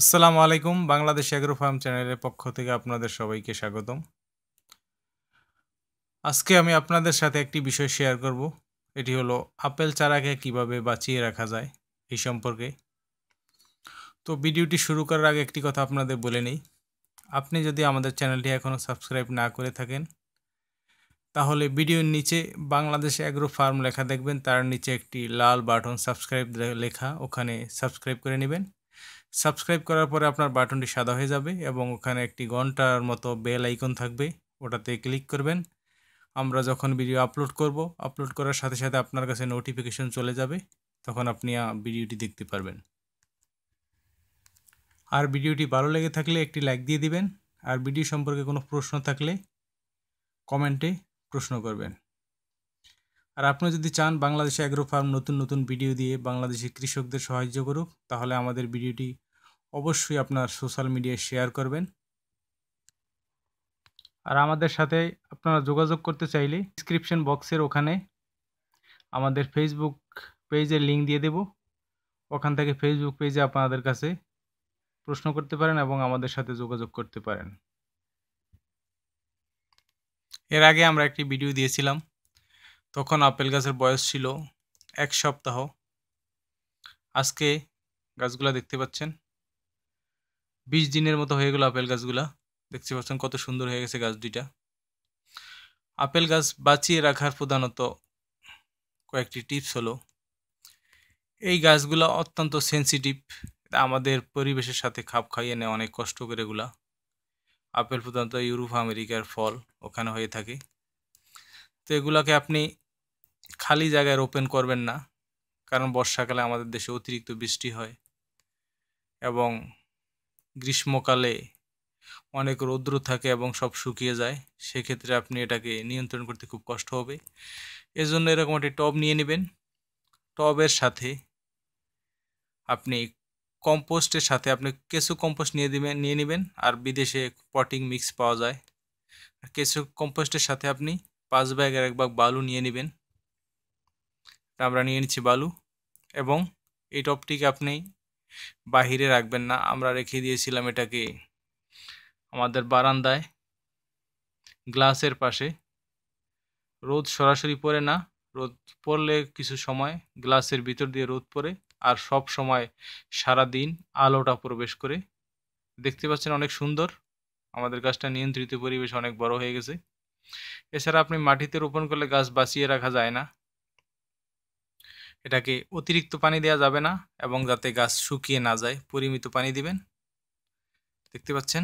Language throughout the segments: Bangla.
আসসালামু আলাইকুম বাংলাদেশ অ্যাগ্রো ফার্ম চ্যানেলের পক্ষ থেকে আপনাদের সবাইকে স্বাগতম আজকে আমি আপনাদের সাথে একটি বিষয় শেয়ার করব এটি হলো আপেল চারাকে কিভাবে বাঁচিয়ে রাখা যায় এই সম্পর্কে তো ভিডিওটি শুরু করার আগে একটি কথা আপনাদের বলে নিই আপনি যদি আমাদের চ্যানেলটি এখনও সাবস্ক্রাইব না করে থাকেন তাহলে ভিডিওর নিচে বাংলাদেশ অ্যাগ্রো ফার্ম লেখা দেখবেন তার নিচে একটি লাল বাটন সাবস্ক্রাইব লেখা ওখানে সাবস্ক্রাইব করে নেবেন সাবস্ক্রাইব করার পরে আপনার বাটনটি সাদা হয়ে যাবে এবং ওখানে একটি ঘন্টার মতো বেল আইকন থাকবে ওটাতে ক্লিক করবেন আমরা যখন ভিডিও আপলোড করব আপলোড করার সাথে সাথে আপনার কাছে নোটিফিকেশন চলে যাবে তখন আপনি ভিডিওটি দেখতে পারবেন আর ভিডিওটি ভালো লেগে থাকলে একটি লাইক দিয়ে দিবেন আর ভিডিও সম্পর্কে কোনো প্রশ্ন থাকলে কমেন্টে প্রশ্ন করবেন আর আপনি যদি চান বাংলাদেশে অ্যাগ্রো ফার্ম নতুন নতুন ভিডিও দিয়ে বাংলাদেশি কৃষকদের সাহায্য করুক তাহলে আমাদের ভিডিওটি অবশ্যই আপনার সোশ্যাল মিডিয়ায় শেয়ার করবেন আর আমাদের সাথে আপনারা যোগাযোগ করতে চাইলে ডিসক্রিপশন বক্সের ওখানে আমাদের ফেসবুক পেজের লিঙ্ক দিয়ে দেব ওখান থেকে ফেসবুক পেজে আপনাদের কাছে প্রশ্ন করতে পারেন এবং আমাদের সাথে যোগাযোগ করতে পারেন এর আগে আমরা একটি ভিডিও দিয়েছিলাম তখন আপেল গাছের বয়স ছিল এক সপ্তাহ আজকে গাছগুলো দেখতে পাচ্ছেন বিশ দিনের মতো হয়ে গেলো আপেল গাছগুলা দেখতে পাচ্ছেন কত সুন্দর হয়ে গেছে গাছ দুইটা আপেল গাছ বাঁচিয়ে রাখার প্রধানত কয়েকটি টিপস হলো এই গাছগুলো অত্যন্ত সেন্সিটিভ আমাদের পরিবেশের সাথে খাপ খাইয়ে নেয় অনেক কষ্ট করে এগুলা আপেল প্রধানত ইউরোপ আমেরিকার ফল ওখানে হয়ে থাকে তো এগুলাকে আপনি খালি জায়গায় রোপেন করবেন না কারণ বর্ষাকালে আমাদের দেশে অতিরিক্ত বৃষ্টি হয় এবং গ্রীষ্মকালে অনেক রৌদ্র থাকে এবং সব শুকিয়ে যায় সেক্ষেত্রে আপনি এটাকে নিয়ন্ত্রণ করতে খুব কষ্ট হবে এজন্য এরকম একটি টব নিয়ে নেবেন টবের সাথে আপনি কম্পোস্টের সাথে আপনি কেঁচু কম্পোস্ট নিয়ে দিবেন নিয়ে নেবেন আর বিদেশে পটিং মিক্স পাওয়া যায় কেঁচু কম্পোস্টের সাথে আপনি পাঁচ ব্যাগের এক ব্যাগ বালু নিয়ে নেবেন আমরা নিয়ে নিচ্ছি বালু এবং এই টপটিকে আপনি বাহিরে রাখবেন না আমরা রেখে দিয়েছিলাম এটাকে আমাদের বারান্দায় গ্লাসের পাশে রোদ সরাসরি পড়ে না রোদ পড়লে কিছু সময় গ্লাসের ভিতর দিয়ে রোদ পড়ে আর সব সময় সারা দিন আলোটা প্রবেশ করে দেখতে পাচ্ছেন অনেক সুন্দর আমাদের গাছটা নিয়ন্ত্রিত পরিবেশ অনেক বড় হয়ে গেছে এছাড়া আপনি মাটিতে রোপণ করলে গাছ বাঁচিয়ে রাখা যায় না এটাকে অতিরিক্ত পানি দেওয়া যাবে না এবং যাতে গাছ শুকিয়ে না যায় পরিমিত পানি দিবেন দেখতে পাচ্ছেন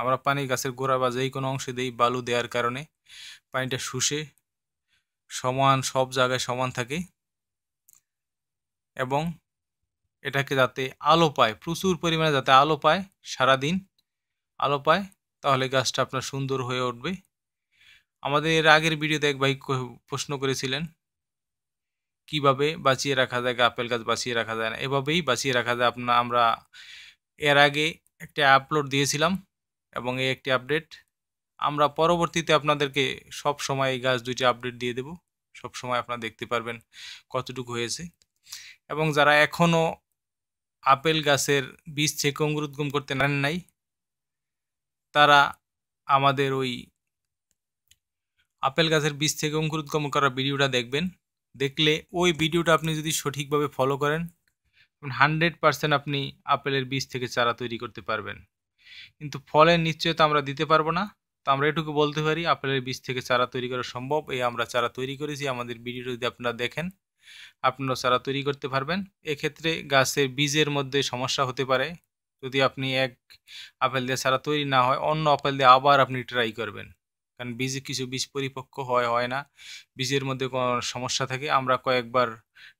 আমরা পানি গাছের গোড়া বা যেই কোনো অংশে দিই বালু দেওয়ার কারণে পানিটা শুষে সমান সব জায়গায় সমান থাকে এবং এটাকে যাতে আলো পায় প্রচুর পরিমাণে যাতে আলো পায় সারাদিন আলো পায় তাহলে গাছটা আপনার সুন্দর হয়ে উঠবে আমাদের আগের ভিডিওতে এক ভাই প্রশ্ন করেছিলেন কিভাবে বাঁচিয়ে রাখা যায় আপেল গাছ বাঁচিয়ে রাখা যায় না এভাবেই বাঁচিয়ে রাখা যায় আপনার আমরা এর আগে একটা আপলোড দিয়েছিলাম এবং এই একটি আপডেট আমরা পরবর্তীতে আপনাদেরকে সব সময় এই গাছ দুইটি আপডেট দিয়ে দেব সব সময় আপনারা দেখতে পারবেন কতটুকু হয়েছে এবং যারা এখনও আপেল গাছের বীজ থেকে অঙ্গুরুদ্গম করতে নেন নাই তারা আমাদের ওই আপেল গাছের বীজ থেকে অঙ্কুরোদ্গম করার ভিডিওটা দেখবেন দেখলে ওই ভিডিওটা আপনি যদি সঠিকভাবে ফলো করেন হান্ড্রেড পারসেন্ট আপনি আপেলের বীজ থেকে চারা তৈরি করতে পারবেন কিন্তু ফলের নিশ্চয়তা আমরা দিতে পারবো না তো আমরা এটুকু বলতে পারি আপেলের বীজ থেকে চারা তৈরি করা সম্ভব এই আমরা চারা তৈরি করেছি আমাদের ভিডিও যদি আপনারা দেখেন আপনারা চারা তৈরি করতে পারবেন এক্ষেত্রে গাছের বীজের মধ্যে সমস্যা হতে পারে যদি আপনি এক আপেল দিয়ে চারা তৈরি না হয় অন্য আপেল দিয়ে আবার আপনি ট্রাই করবেন কারণ বীজে কিছু বীজ পরিপক্ক হয় হয় না বীজের মধ্যে কোনো সমস্যা থাকে আমরা কয়েকবার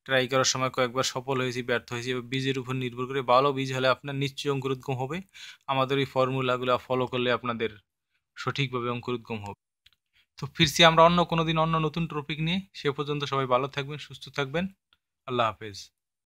ট্রাই করার সময় কয়েকবার সফল হয়েছি ব্যর্থ হয়েছি বীজের উপর নির্ভর করে ভালো বীজ হলে আপনার নিশ্চয়ই অঙ্কুরোদ্গম হবে আমাদের এই ফর্মুলাগুলো ফলো করলে আপনাদের সঠিকভাবে অঙ্কুরোদ্গম হবে তো ফিরছি আমরা অন্য কোনো দিন অন্য নতুন টপিক নিয়ে সে পর্যন্ত সবাই ভালো থাকবেন সুস্থ থাকবেন আল্লাহ হাফেজ